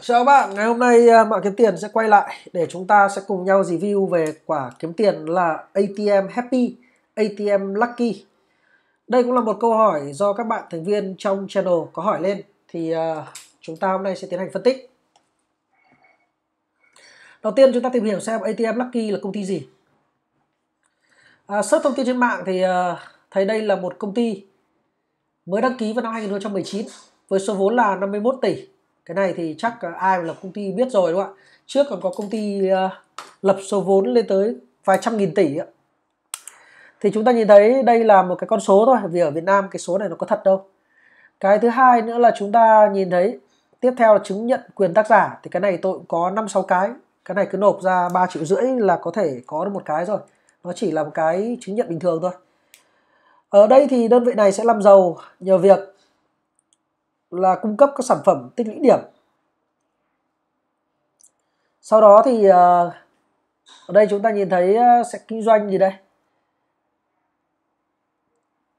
Chào các bạn, ngày hôm nay à, mạng Kiếm Tiền sẽ quay lại để chúng ta sẽ cùng nhau review về quả kiếm tiền là ATM Happy, ATM Lucky. Đây cũng là một câu hỏi do các bạn thành viên trong channel có hỏi lên thì à, chúng ta hôm nay sẽ tiến hành phân tích. Đầu tiên chúng ta tìm hiểu xem ATM Lucky là công ty gì. À, search thông tin trên mạng thì à, thấy đây là một công ty mới đăng ký vào năm 2019 với số vốn là 51 tỷ cái này thì chắc ờ, ai mà lập công ty biết rồi đúng không ạ trước còn có công ty ờ, lập số vốn lên tới vài trăm nghìn tỷ ạ thì chúng ta nhìn thấy đây là một cái con số thôi vì ở Việt Nam cái số này nó có thật đâu cái thứ hai nữa là chúng ta nhìn thấy tiếp theo là chứng nhận quyền tác giả thì cái này tôi cũng có năm sáu cái cái này cứ nộp ra 3 triệu rưỡi là có thể có được một cái rồi nó chỉ là một cái chứng nhận bình thường thôi ở đây thì đơn vị này sẽ làm giàu nhờ việc là cung cấp các sản phẩm tích lũy điểm sau đó thì ờ, ở đây chúng ta nhìn thấy ờ, sẽ kinh doanh gì đây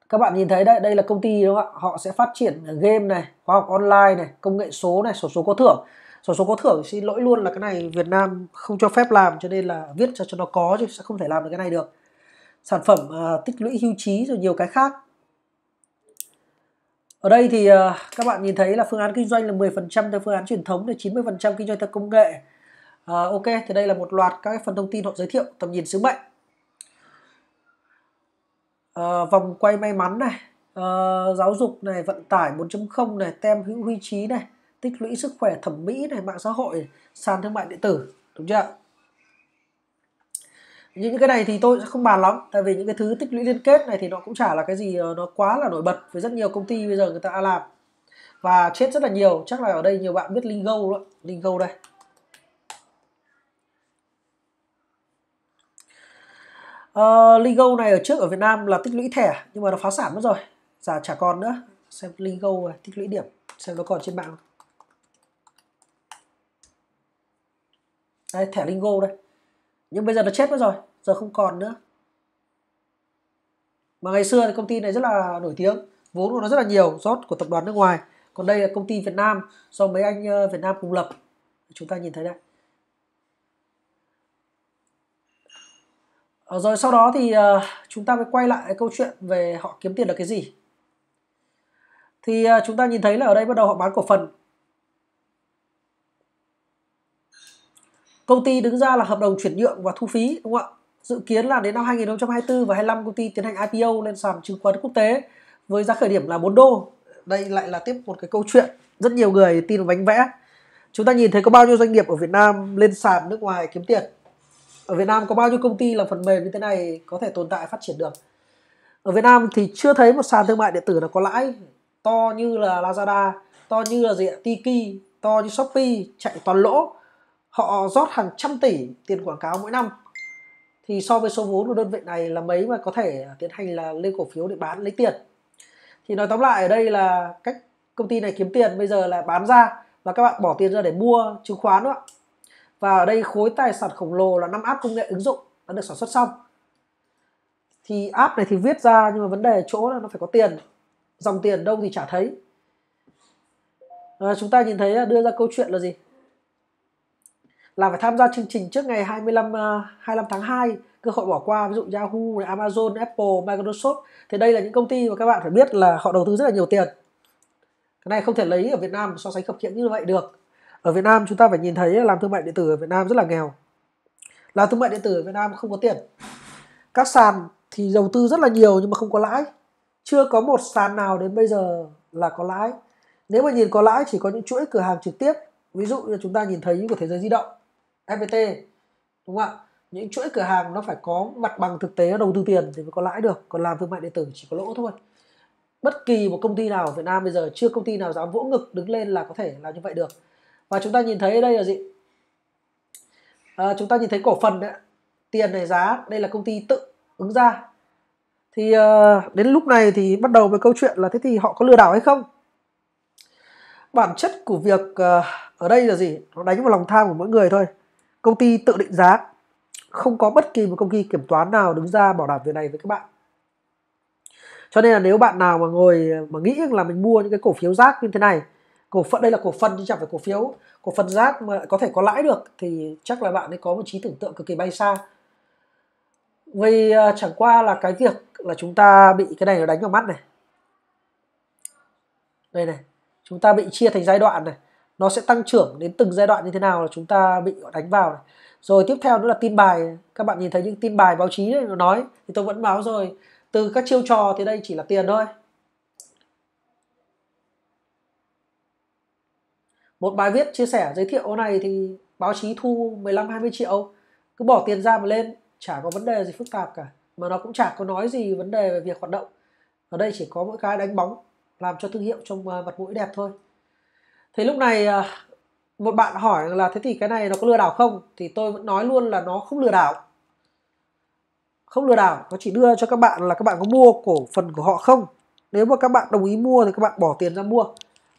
các bạn nhìn thấy đây, đây là công ty đúng không ạ họ sẽ phát triển game này khoa học online này công nghệ số này sổ số có thưởng sổ số có thưởng xin lỗi luôn là cái này Việt Nam không cho phép làm cho nên là viết cho cho nó có chứ sẽ không thể làm được cái này được sản phẩm uh, tích lũy hưu trí rồi nhiều cái khác ở đây thì ờ, các bạn nhìn thấy là phương án kinh doanh là 10% theo phương án truyền thống đến 90% kinh doanh theo công nghệ. Uh, ok, thì đây là một loạt các phần thông tin họ giới thiệu, tầm nhìn sứ mệnh. Uh, vòng quay may mắn này, uh, giáo dục này, vận tải 4.0 này, tem hữu huy trí này, tích lũy sức khỏe thẩm mỹ này, mạng xã hội, sàn thương mại điện tử, đúng chưa ạ? những cái này thì tôi sẽ không bàn lắm tại vì những cái thứ tích lũy liên kết này thì nó cũng chả là cái gì ờ, nó quá là nổi bật với rất nhiều công ty bây giờ người ta làm và chết rất là nhiều chắc là ở đây nhiều bạn biết lingo đó lingo đây uh, lingo này ở trước ở việt nam là tích lũy thẻ nhưng mà nó phá sản mất rồi giả chả còn nữa xem lingo này tích lũy điểm xem nó còn trên mạng đây thẻ lingo đây nhưng bây giờ nó chết mất rồi giờ không còn nữa mà ngày xưa thì công ty này rất là nổi tiếng vốn của nó rất là nhiều rót của tập đoàn nước ngoài còn đây là công ty Việt Nam do mấy anh ờ, Việt Nam cùng lập chúng ta nhìn thấy đấy ờ, rồi sau đó thì ờ, chúng ta mới quay lại câu chuyện về họ kiếm tiền là cái gì thì chúng ta nhìn thấy là ở đây bắt đầu họ bán cổ phần Công ty đứng ra là hợp đồng chuyển nhượng và thu phí đúng không ạ? Dự kiến là đến năm 2024 và 25 công ty tiến hành IPO lên sàn chứng khoán quốc tế với giá khởi điểm là 4 đô. Đây lại là tiếp một cái câu chuyện rất nhiều người tin vào bánh vẽ. Chúng ta nhìn thấy có bao nhiêu doanh nghiệp ở Việt Nam lên sàn nước ngoài kiếm tiền. Ở Việt Nam có bao nhiêu công ty làm phần mềm như thế này có thể tồn tại phát triển được. Ở Việt Nam thì chưa thấy một sàn thương mại điện tử nào có lãi to như là Lazada, to như là gì Tiki, to như Shopee chạy toàn lỗ họ rót hàng trăm tỷ tiền quảng cáo mỗi năm thì so với số vốn của đơn vị này là mấy mà có thể tiến hành là lên cổ phiếu để bán lấy tiền thì nói tóm lại ở đây là cách công ty này kiếm tiền bây giờ là bán ra và các bạn bỏ tiền ra để mua chứng khoán đó và ở đây khối tài sản khổng lồ là năm app công nghệ ứng dụng đã được sản xuất xong thì app này thì viết ra nhưng mà vấn đề chỗ là nó phải có tiền dòng tiền đâu thì chả thấy à, chúng ta nhìn thấy à, đưa ra câu chuyện là gì là phải tham gia chương trình trước ngày 25 25 ờ, tháng 2 cơ hội bỏ qua ví dụ Yahoo, Amazon, Apple, Microsoft thì đây là những công ty mà các bạn phải biết là họ đầu tư rất là nhiều tiền cái này không thể lấy ở Việt Nam so sánh khập khiễng như vậy được ở Việt Nam chúng ta phải nhìn thấy làm thương mại điện tử ở Việt Nam rất là nghèo làm thương mại điện tử ở Việt Nam không có tiền các sàn thì đầu tư rất là nhiều nhưng mà không có lãi chưa có một sàn nào đến bây giờ là có lãi nếu mà nhìn có lãi chỉ có những chuỗi cửa hàng trực tiếp ví dụ như chúng ta nhìn thấy của thế giới di động fpt đúng không ạ những chuỗi cửa hàng nó phải có mặt bằng thực tế đầu tư tiền thì mới có lãi được còn làm thương mại điện tử chỉ có lỗ thôi bất kỳ một công ty nào ở Việt Nam bây giờ chưa công ty nào dám vỗ ngực đứng lên là có thể làm như vậy được và chúng ta nhìn thấy ở đây là gì à, chúng ta nhìn thấy cổ phần đấy, tiền này giá đây là công ty tự ứng ra thì à, đến lúc này thì bắt đầu với câu chuyện là thế thì họ có lừa đảo hay không bản chất của việc à, ở đây là gì nó đánh vào lòng tham của mỗi người thôi công ty tự định giá không có bất kỳ một công ty kiểm toán nào đứng ra bảo đảm việc này với các bạn cho nên là nếu bạn nào mà ngồi mà nghĩ là mình mua những cái cổ phiếu rác như thế này cổ phần đây là cổ phần chứ chẳng phải cổ phiếu cổ phần rác mà có thể có lãi được thì chắc là bạn ấy có một trí tưởng tượng cực kỳ bay xa vì à, chẳng qua là cái việc là chúng ta bị cái này nó đánh vào mắt này đây này chúng ta bị chia thành giai đoạn này nó sẽ tăng trưởng đến từng giai đoạn như thế nào là chúng ta bị đánh vào này. rồi tiếp theo nữa là tin bài các bạn nhìn thấy những tin bài báo chí đấy nó nói thì tôi vẫn báo rồi từ các chiêu trò thì đây chỉ là tiền thôi một bài viết chia sẻ giới thiệu này thì báo chí thu 15 20 triệu cứ bỏ tiền ra mà lên chả có vấn đề gì phức tạp cả mà nó cũng chả có nói gì vấn đề về việc hoạt động ở đây chỉ có mỗi cái đánh bóng làm cho thương hiệu trông à, mặt mũi đẹp thôi thế lúc này à, một bạn hỏi là thế thì cái này nó có lừa đảo không thì tôi vẫn nói luôn là nó không lừa đảo không lừa đảo nó chỉ đưa cho các bạn là các bạn có mua cổ phần của họ không nếu mà các bạn đồng ý mua thì các bạn bỏ tiền ra mua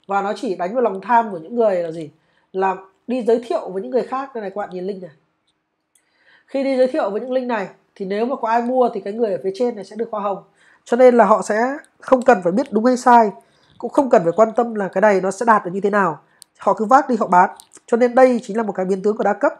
và nó chỉ đánh vào lòng tham của những người là gì là đi giới thiệu với những người khác đây này các bạn nhìn link này khi đi giới thiệu với những link này thì nếu mà có ai mua thì cái người ở phía trên này sẽ được hoa hồng cho nên là họ sẽ không cần phải biết đúng hay sai cũng không cần phải quan tâm là cái này nó sẽ đạt được như thế nào họ cứ vác đi họ bán cho nên đây chính là một cái biến tướng của đa cấp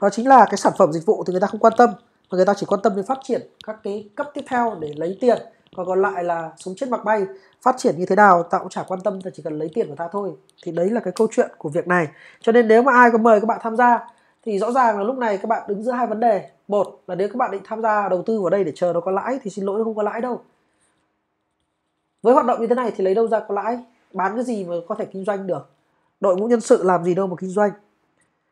đó chính là cái sản phẩm dịch vụ thì người ta không quan tâm mà người ta chỉ quan tâm đến phát triển các cái cấp tiếp theo để lấy tiền còn còn lại là sống chết mặc bay phát triển như thế nào ta cũng chả quan tâm ta chỉ cần lấy tiền của ta thôi thì đấy là cái câu chuyện của việc này cho nên nếu mà ai có mời các bạn tham gia thì rõ ràng là lúc này các bạn đứng giữa hai vấn đề một là nếu các bạn định tham gia đầu tư vào đây để chờ nó có lãi thì xin lỗi nó không có lãi đâu với hoạt động như thế này thì lấy đâu ra có lãi bán cái gì mà có thể kinh doanh được đội ngũ nhân sự làm gì đâu mà kinh doanh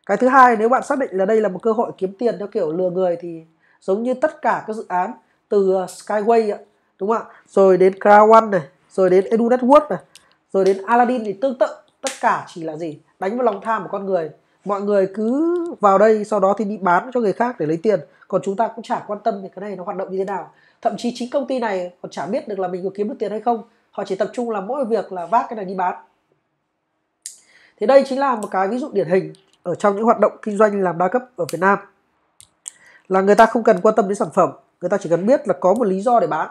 cái thứ hai nếu bạn xác định là đây là một cơ hội kiếm tiền theo kiểu lừa người thì giống như tất cả các dự án từ ờ, Skyway ạ đúng không ạ rồi đến Crown One này rồi đến Edu Network này rồi đến Aladdin thì tương tự tất cả chỉ là gì đánh vào lòng tham của con người mọi người cứ vào đây sau đó thì đi bán cho người khác để lấy tiền còn chúng ta cũng chả quan tâm thì cái này nó hoạt động như thế nào thậm chí chính công ty này còn chả biết được là mình có kiếm được tiền hay không họ chỉ tập trung là mỗi việc là vác cái này đi bán thì đây chính là một cái ví dụ điển hình ở trong những hoạt động kinh doanh làm đa cấp ở Việt Nam là người ta không cần quan tâm đến sản phẩm người ta chỉ cần biết là có một lý do để bán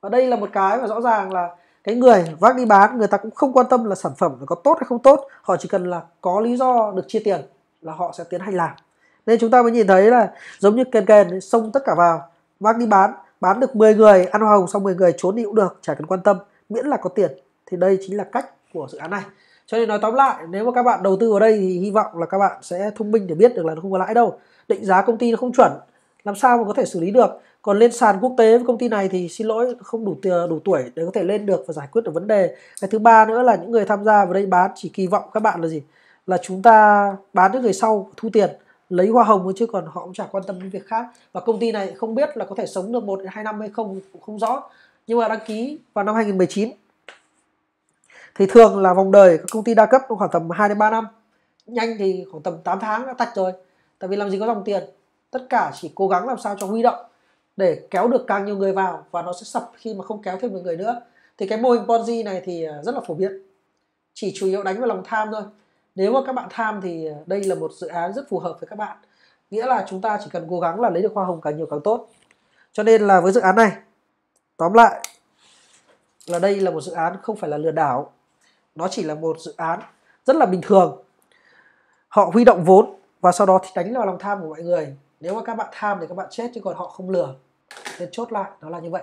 và đây là một cái mà rõ ràng là cái người vác đi bán người ta cũng không quan tâm là sản phẩm có tốt hay không tốt họ chỉ cần là có lý do được chia tiền là họ sẽ tiến hành làm nên chúng ta mới nhìn thấy là giống như kền kền xông tất cả vào vác đi bán bán được 10 người ăn hoa hồng xong 10 người trốn thì cũng được chả cần quan tâm miễn là có tiền thì đây chính là cách của dự án này cho nên nói tóm lại nếu mà các bạn đầu tư vào đây thì hy vọng là các bạn sẽ thông minh để biết được là nó không có lãi đâu định giá công ty nó không chuẩn làm sao mà có thể xử lý được còn lên sàn quốc tế với công ty này thì xin lỗi không đủ tiền đủ tuổi để có thể lên được và giải quyết được vấn đề cái thứ ba nữa là những người tham gia vào đây bán chỉ kỳ vọng các bạn là gì là chúng ta bán cho người sau thu tiền lấy hoa hồng thôi chứ còn họ cũng chả quan tâm đến việc khác và công ty này không biết là có thể sống được một đến hai năm hay không cũng không rõ nhưng mà đăng ký vào năm 2019 thì thường là vòng đời các công ty đa cấp khoảng tầm 2 đến 3 năm nhanh thì khoảng tầm 8 tháng đã tách rồi tại vì làm gì có dòng tiền tất cả chỉ cố gắng làm sao cho huy động để kéo được càng nhiều người vào và nó sẽ sập khi mà không kéo thêm được người nữa thì cái mô hình Ponzi này thì rất là phổ biến chỉ chủ yếu đánh vào lòng tham thôi nếu mà các bạn tham thì ờ, đây là một dự án rất phù hợp với các bạn nghĩa là chúng ta chỉ cần cố gắng là lấy được hoa hồng càng nhiều càng tốt cho nên là với dự án này tóm lại là đây là một dự án không phải là lừa đảo nó chỉ là một dự án rất là bình thường họ huy động vốn và sau đó thì đánh vào lòng tham của mọi người nếu mà các bạn tham thì các bạn chết chứ còn họ không lừa nên chốt lại nó là như vậy